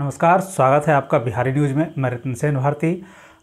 नमस्कार स्वागत है आपका बिहारी न्यूज़ में मैं रतन सेन भारती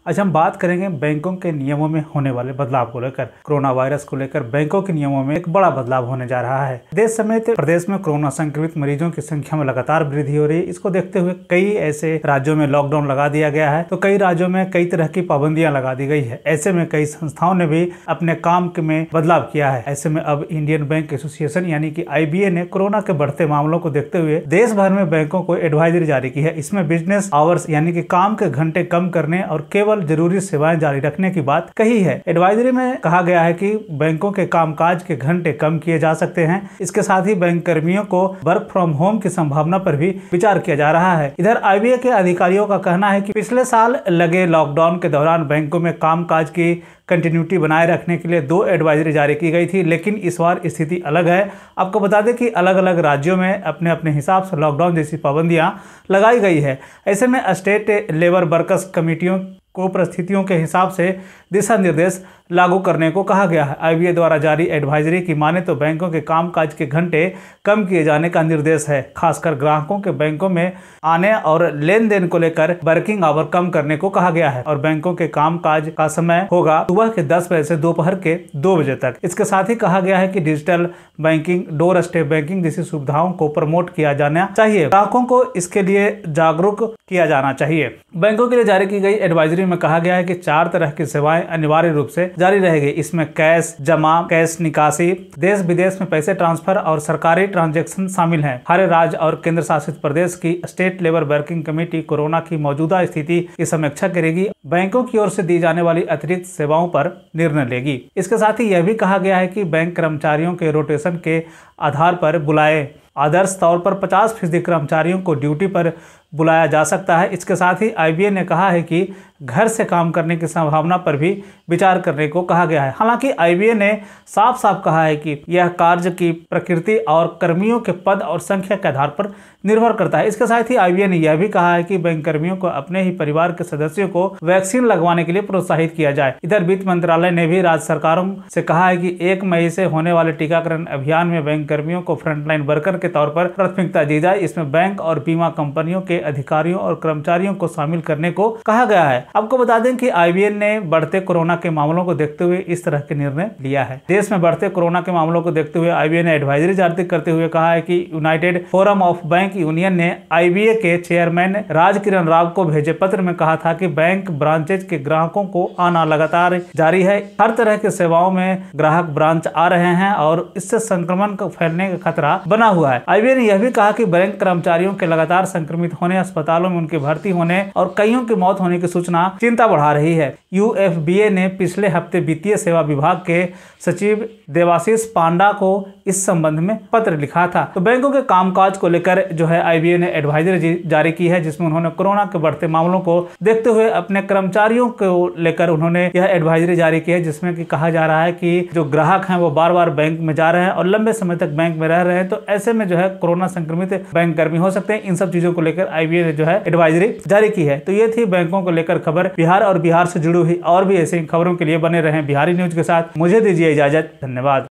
आज हम बात करेंगे बैंकों के नियमों में होने वाले बदलाव को लेकर कोरोना वायरस को लेकर बैंकों के नियमों में एक बड़ा बदलाव होने जा रहा है देश समेत प्रदेश में कोरोना संक्रमित मरीजों की संख्या में लगातार वृद्धि हो रही है इसको देखते हुए कई ऐसे राज्यों में लॉकडाउन लगा दिया गया है तो कई राज्यों में कई तरह की पाबंदियां लगा दी गई है ऐसे में कई संस्थाओं ने भी अपने काम में बदलाव किया है ऐसे में अब इंडियन बैंक एसोसिएशन यानी की आई ने कोरोना के बढ़ते मामलों को देखते हुए देश भर में बैंकों को एडवाइजरी जारी की है इसमें बिजनेस आवर्स यानी की काम के घंटे कम करने और केवल केवल जरूरी सेवाएं जारी रखने की बात कही है एडवाइजरी में कहा गया है कि बैंकों के कामकाज के घंटे कम किए जा सकते हैं इसके साथ ही बैंक कर्मियों को वर्क फ्रॉम होम की संभावना पर भी विचार किया जा रहा है इधर आई के अधिकारियों का कहना है कि पिछले साल लगे लॉकडाउन के दौरान बैंकों में कामकाज की कंटिन्यूटी बनाए रखने के लिए दो एडवाइजरी जारी की गई थी लेकिन इस बार स्थिति अलग है आपको बता दें कि अलग अलग राज्यों में अपने अपने हिसाब से लॉकडाउन जैसी पाबंदियां लगाई गई है ऐसे में स्टेट लेबर वर्कर्स कमेटियों को परिस्थितियों के हिसाब से दिशा निर्देश लागू करने को कहा गया है आई द्वारा जारी एडवाइजरी की माने तो बैंकों के कामकाज के घंटे कम किए जाने का निर्देश है खासकर ग्राहकों के बैंकों में आने और लेन देन को लेकर वर्किंग आवर कम करने को कहा गया है और बैंकों के काम काज का समय होगा सुबह के दस बजे से दोपहर के दो बजे तक इसके साथ ही कहा गया है की digital banking doorstep banking जैसी सुविधाओं को प्रमोट किया जाना चाहिए ग्राहकों को इसके लिए जागरूक किया जाना चाहिए बैंकों के लिए जारी की गई एडवाइजरी में कहा गया है कि चार तरह की सेवाएं अनिवार्य रूप से जारी रहेगी इसमें कैश जमा कैश निकासी देश विदेश में पैसे ट्रांसफर और सरकारी ट्रांजेक्शन शामिल है हर राज्य और केंद्र शासित प्रदेश की state labour working committee corona की मौजूदा स्थिति की समीक्षा करेगी बैंकों की ओर से दी जाने वाली अतिरिक्त सेवाओं पर निर्णय लेगी इसके साथ ही यह भी कहा गया है कि बैंक कर्मचारियों के रोटेशन के आधार पर बुलाए आदर्श तौर पर 50 फीसदी कर्मचारियों को ड्यूटी पर बुलाया जा सकता है इसके साथ ही आई ने कहा है कि घर से काम करने की संभावना पर भी विचार करने को कहा गया है हालांकि आई ने साफ साफ कहा है कि यह कार्य की प्रकृति और कर्मियों के पद और संख्या के आधार पर निर्भर करता है इसके साथ ही आई ने यह भी कहा है कि बैंक कर्मियों को अपने ही परिवार के सदस्यों को वैक्सीन लगवाने के लिए प्रोत्साहित किया जाए इधर वित्त मंत्रालय ने भी राज्य सरकारों से कहा है की एक मई से होने वाले टीकाकरण अभियान में बैंक कर्मियों को फ्रंटलाइन वर्कर के तौर पर प्राथमिकता दी जाए इसमें बैंक और बीमा कंपनियों के के अधिकारियों और कर्मचारियों को शामिल करने को कहा गया है आपको बता दें कि आई ने बढ़ते कोरोना के मामलों को देखते हुए इस तरह के निर्णय लिया है देश में बढ़ते कोरोना के मामलों को देखते हुए आई ने एडवाइजरी जारी करते हुए कहा है की United Forum of Bank Union ने आई के चेयरमैन राज किरण राव को भेजे पत्र में कहा था कि बैंक ब्रांचेज के ग्राहकों को आना लगातार जारी है हर तरह की सेवाओं में ग्राहक ब्रांच आ रहे हैं और इससे संक्रमण फैलने का खतरा बना हुआ है आई ने यह भी कहा कि बैंक कर्मचारियों के लगातार संक्रमित होने होने अस्पतालों में उनके भर्ती होने और कईयों की मौत होने की सूचना चिंता बढ़ा रही है यू ने पिछले हफ्ते वित्तीय सेवा विभाग के सचिव देवाशीष पांडा को इस संबंध में पत्र लिखा था तो बैंकों के कामकाज को लेकर जो है आई ने एडवाइजरी जारी की है जिसमें उन्होंने कोरोना के बढ़ते मामलों को देखते हुए अपने कर्मचारियों को लेकर उन्होंने यह एडवाइजरी जारी की है जिसमें कि कहा जा रहा है कि जो ग्राहक हैं वो बार बार बैंक में जा रहे हैं और लंबे समय तक बैंक में रह रहे हैं तो ऐसे में जो है कोरोना संक्रमित बैंक कर्मी हो सकते हैं इन सब चीजों को लेकर आईबीए ने जो है एडवाइजरी जारी की है तो ये थी बैंकों को लेकर खबर बिहार और बिहार से जुड़ी हुई और भी ऐसी खबरों के लिए बने रहे बिहारी न्यूज के साथ मुझे दीजिए इजाजत धन्यवाद